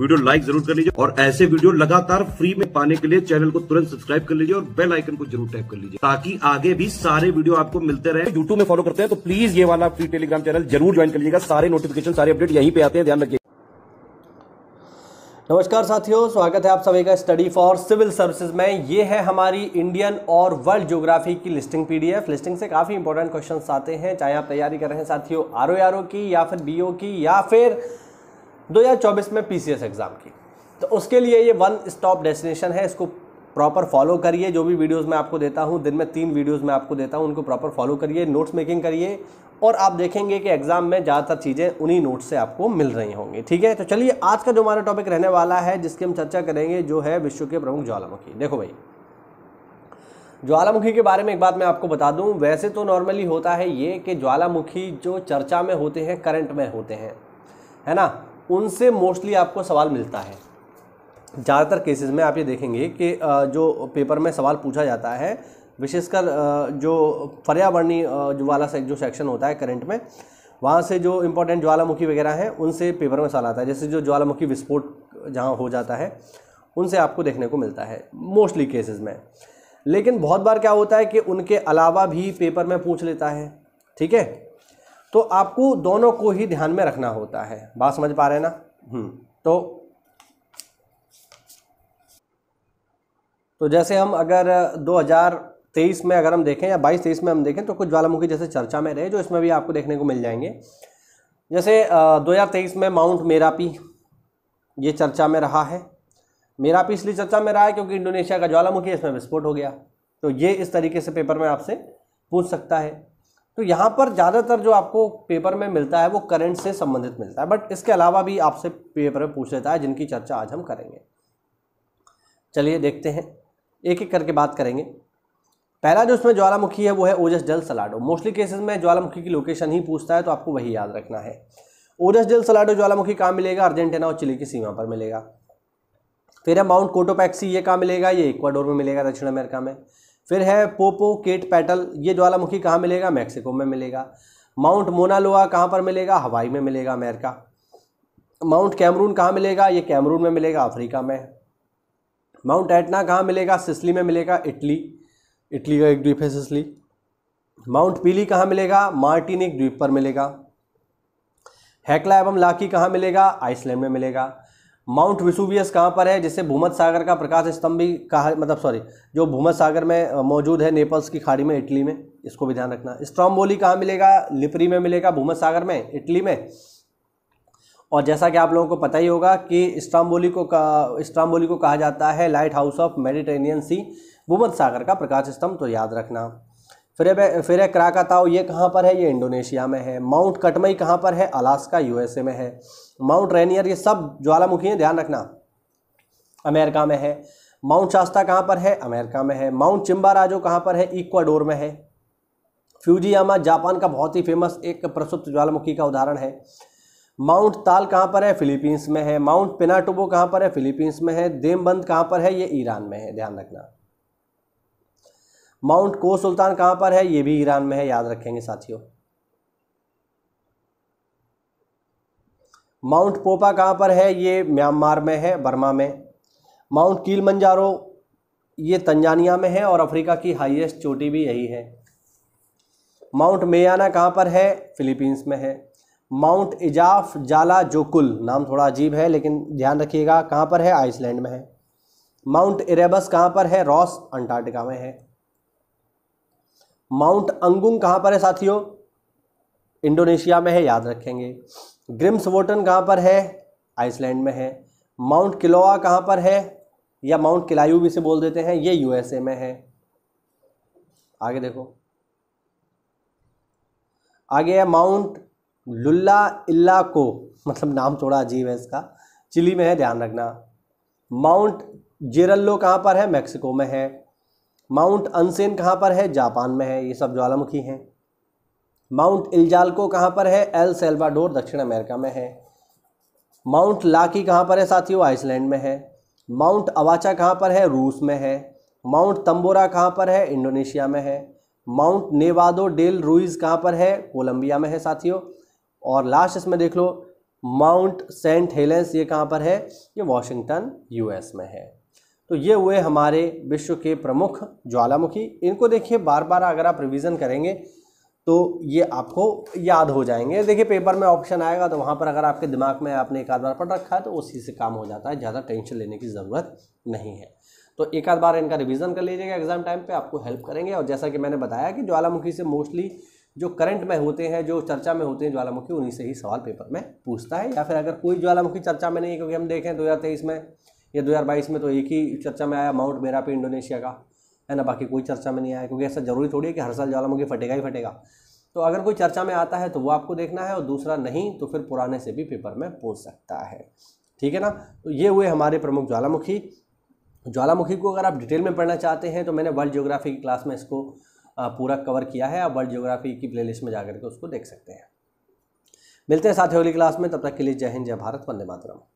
video like जरूर कर लीजिए और ऐसे वीडियो लगातार फ्री में पाने के लिए चैनल को तुरंत सब्सक्राइब कर लीजिए और बेल आइकन को जरूर टैप कर लीजिए ताकि आगे भी सारे वीडियो आपको मिलते रहे यूट्यूब में फॉलो करते हैं तो प्लीज ये वाला फ्री टेलीग्राम चैनल जरूर ज्वाइन कर लीजिएगा सारे नोटिफिकेशन सारे अपडेट यहीं पे आते हैं ध्यान रखिए नमस्कार साथियों स्वागत है आप सभी का स्टडी फॉर सिविल सर्विसेज में ये है हमारी इंडियन और वर्ल्ड ज्योग्राफी की लिस्टिंग पीडीएफ लिस्टिंग से काफ़ी इंपॉर्टेंट क्वेश्चंस आते हैं चाहे आप तैयारी कर रहे हैं साथियों आर ओ की या फिर बीओ की या फिर 2024 में पीसीएस एग्ज़ाम की तो उसके लिए ये वन स्टॉप डेस्टिनेशन है इसको प्रॉपर फॉलो करिए जो भी वीडियोस मैं आपको देता हूँ दिन में तीन वीडियोस मैं आपको देता हूँ उनको प्रॉपर फॉलो करिए नोट्स मेकिंग करिए और आप देखेंगे कि एग्ज़ाम में ज़्यादातर चीज़ें उन्हीं नोट्स से आपको मिल रही होंगी ठीक है तो चलिए आज का जो हमारा टॉपिक रहने वाला है जिसकी हम चर्चा करेंगे जो है विश्व के प्रमुख ज्वालामुखी देखो भाई ज्वालामुखी के बारे में एक बात मैं आपको बता दूं वैसे तो नॉर्मली होता है ये कि ज्वालामुखी जो चर्चा में होते हैं करंट में होते हैं है ना उनसे मोस्टली आपको सवाल मिलता है ज़्यादातर केसेस में आप ये देखेंगे कि जो पेपर में सवाल पूछा जाता है विशेषकर जो पर्यावरणीय वाला जो सेक्शन होता है करंट में वहाँ से जो इम्पोर्टेंट ज्वालामुखी वगैरह हैं उनसे पेपर में सवाल आता है जैसे जो ज्वालामुखी विस्फोट जहाँ हो जाता है उनसे आपको देखने को मिलता है मोस्टली केसेस में लेकिन बहुत बार क्या होता है कि उनके अलावा भी पेपर में पूछ लेता है ठीक है तो आपको दोनों को ही ध्यान में रखना होता है बात समझ पा रहे ना हम्म, तो तो जैसे हम अगर 2023 में अगर हम देखें या 22 23 में हम देखें तो कुछ ज्वालामुखी जैसे चर्चा में रहे जो इसमें भी आपको देखने को मिल जाएंगे जैसे 2023 में माउंट मेरापी ये चर्चा में रहा है मेरापी इसलिए चर्चा में रहा है क्योंकि इंडोनेशिया का ज्वालामुखी इसमें विस्फोट हो गया तो ये इस तरीके से पेपर में आपसे पूछ सकता है तो यहाँ पर ज़्यादातर जो आपको पेपर में मिलता है वो करंट से संबंधित मिलता है बट इसके अलावा भी आपसे पेपर में पूछ लेता है जिनकी चर्चा आज हम करेंगे चलिए देखते हैं एक एक करके बात करेंगे पहला जो उसमें ज्वालामुखी है वो है ओजस जल सलाडो मोस्टली केसेस में ज्वालामुखी की लोकेशन ही पूछता है तो आपको वही याद रखना है ओजस जल सलाडो ज्वालामुखी कहाँ मिलेगा अर्जेंटीना और चिली की सीमा पर मिलेगा फिर है माउंट कोटोपैक्सी ये कहाँ मिलेगा ये इक्वाडोर में मिलेगा दक्षिण अमेरिका में फिर है पोपो केट पैटल ये ज्वालामुखी कहाँ मिलेगा मैक्सिको में मिलेगा माउंट मोनालोआ कहाँ पर मिलेगा हवाई में मिलेगा अमेरिका माउंट कैमरून कहाँ मिलेगा ये कैमरून में मिलेगा अफ्रीका में माउंट एटना कहाँ मिलेगा सिसली में मिलेगा इटली इटली का एक द्वीप है सिसली माउंट पीली कहाँ मिलेगा मार्टिनिक द्वीप पर मिलेगा हैकला एवं लाकी कहाँ मिलेगा आइसलैंड में मिलेगा माउंट विसुवियस कहाँ पर है जिसे भूमध सागर का प्रकाश स्तंभ भी कहा मतलब सॉरी जो भूमध सागर में मौजूद है नेपल्स की खाड़ी में इटली में इसको भी ध्यान रखना स्ट्रॉम्बोली कहाँ मिलेगा लिपरी में मिलेगा भूमध सागर में इटली में और जैसा कि आप लोगों को पता ही होगा कि स्ट्रॉम्बोली को स्ट्रॉम्बोली को कहा जाता है lighthouse of Mediterranean sea भूमध सागर का प्रकाश स्तंभ तो याद रखना फिर फिर क्राकाताओ ये कहाँ पर है ये इंडोनेशिया में है माउंट कटमई कहाँ पर है अलास्का यूएसए में है माउंट रेनियर ये सब ज्वालामुखी हैं ध्यान रखना अमेरिका में है माउंट शास्ता कहाँ पर है अमेरिका में है माउंट चिम्बाराजो कहाँ पर है इक्वाडोर में है फ्यूजियामा जापान का बहुत ही फेमस एक प्रसुप्त ज्वालामुखी का उदाहरण है माउंट ताल कहाँ पर है फिलीपींस में है माउंट पिनाटुबो कहाँ पर है फिलीपींस में है देमबंद कहाँ पर है ये ईरान में है ध्यान रखना माउंट को सुल्तान कहाँ पर है ये भी ईरान में है याद रखेंगे साथियों माउंट पोपा कहाँ पर है ये म्यांमार में है बर्मा में माउंट कील मंजारो ये तंजानिया में है और अफ्रीका की हाईएस्ट चोटी भी यही है माउंट मेयाना कहाँ पर है फिलीपींस में है माउंट इजाफ जाला जोकुल नाम थोड़ा अजीब है लेकिन ध्यान रखिएगा कहाँ पर है आइसलैंड में है माउंट इरेबस कहाँ पर है रॉस अंटार्कटिका में है माउंट अंगुंग कहाँ पर है साथियों इंडोनेशिया में है याद रखेंगे ग्रिम्स वोटन कहाँ पर है आइसलैंड में है माउंट किलोआ कहाँ पर है या माउंट किलायू भी से बोल देते हैं ये यूएसए में है आगे देखो आगे है माउंट लुल्ला इल्ला को मतलब नाम थोड़ा अजीब है इसका चिली में है ध्यान रखना माउंट जेरल्लो कहाँ पर है मैक्सिको में है माउंट अनसेन कहाँ पर है जापान में है ये सब ज्वालामुखी हैं माउंट इल्जालको कहाँ पर है एल सेल्वाडोर दक्षिण अमेरिका में है माउंट लाकी कहाँ पर है साथियों आइसलैंड में है माउंट अवाचा कहाँ पर है रूस में है माउंट तंबोरा कहाँ पर है इंडोनेशिया में है माउंट नेवादो डेल रूइज कहाँ पर है कोलंबिया में है साथियों और लास्ट इसमें देख लो माउंट सेंट हेलेंस ये कहाँ पर है ये वॉशिंगटन यूएस में है तो ये हुए हमारे विश्व के प्रमुख ज्वालामुखी इनको देखिए बार बार अगर आप रिवीजन करेंगे तो ये आपको याद हो जाएंगे देखिए पेपर में ऑप्शन आएगा तो वहाँ पर अगर आपके दिमाग में आपने एक आध बार पढ़ रखा है तो उसी से काम हो जाता है ज़्यादा टेंशन लेने की ज़रूरत नहीं है तो एक आध बार इनका रिवीजन कर लीजिएगा एग्जाम टाइम पे आपको हेल्प करेंगे और जैसा कि मैंने बताया कि ज्वालामुखी से मोस्टली जो करंट में होते हैं जो चर्चा में होते हैं ज्वालामुखी उन्हीं से ही सवाल पेपर में पूछता है या फिर अगर कोई ज्वालामुखी चर्चा में नहीं क्योंकि हम देखें दो हज़ार में ये 2022 में तो एक ही चर्चा में आया माउंट मेरा पे इंडोनेशिया का है ना बाकी कोई चर्चा में नहीं आया क्योंकि ऐसा जरूरी थोड़ी है कि हर साल ज्वालामुखी फटेगा ही फटेगा तो अगर कोई चर्चा में आता है तो वो आपको देखना है और दूसरा नहीं तो फिर पुराने से भी पेपर में पूछ सकता है ठीक है ना तो ये हुए हमारे प्रमुख ज्वालामुखी ज्वालामुखी को अगर आप डिटेल में पढ़ना चाहते हैं तो मैंने वर्ल्ड ज्योग्राफी की क्लास में इसको पूरा कवर किया है आप वर्ल्ड ज्योग्राफी की प्ले में जाकर के उसको देख सकते हैं मिलते हैं साथ ही अगली क्लास में तब तक के लिए जय हिंद जय भारत वंदे मातरम